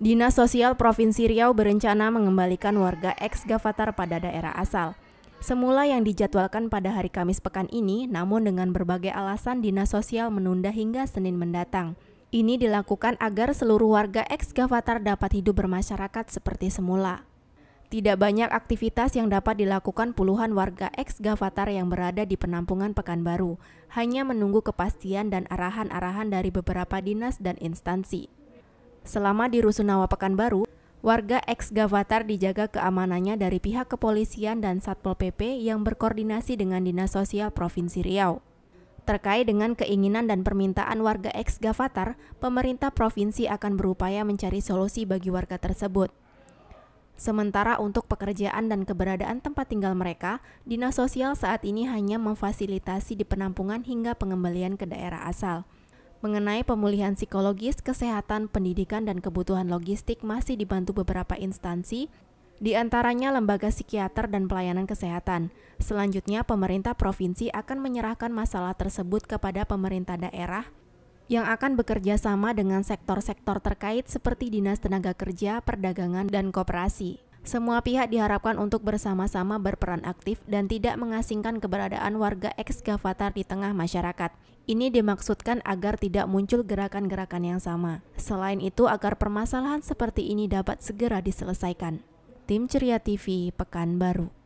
Dinas Sosial Provinsi Riau berencana mengembalikan warga ex Gavatar pada daerah asal. Semula yang dijadwalkan pada hari Kamis pekan ini, namun dengan berbagai alasan Dinas Sosial menunda hingga Senin mendatang. Ini dilakukan agar seluruh warga ex Gavatar dapat hidup bermasyarakat seperti semula. Tidak banyak aktivitas yang dapat dilakukan puluhan warga ex Gavatar yang berada di penampungan Pekanbaru, hanya menunggu kepastian dan arahan-arahan dari beberapa dinas dan instansi. Selama di Rusunawa Pekanbaru, warga ex-Gavatar dijaga keamanannya dari pihak kepolisian dan Satpol PP yang berkoordinasi dengan Dinas Sosial Provinsi Riau. Terkait dengan keinginan dan permintaan warga ex-Gavatar, pemerintah provinsi akan berupaya mencari solusi bagi warga tersebut. Sementara untuk pekerjaan dan keberadaan tempat tinggal mereka, Dinas Sosial saat ini hanya memfasilitasi di penampungan hingga pengembalian ke daerah asal mengenai pemulihan psikologis, kesehatan, pendidikan, dan kebutuhan logistik masih dibantu beberapa instansi, di antaranya lembaga psikiater dan pelayanan kesehatan. Selanjutnya, pemerintah provinsi akan menyerahkan masalah tersebut kepada pemerintah daerah yang akan bekerja sama dengan sektor-sektor terkait seperti Dinas Tenaga Kerja, Perdagangan, dan kooperasi. Semua pihak diharapkan untuk bersama-sama berperan aktif dan tidak mengasingkan keberadaan warga ekskavator di tengah masyarakat. Ini dimaksudkan agar tidak muncul gerakan-gerakan yang sama. Selain itu, agar permasalahan seperti ini dapat segera diselesaikan. Tim Ceria TV, Pekanbaru.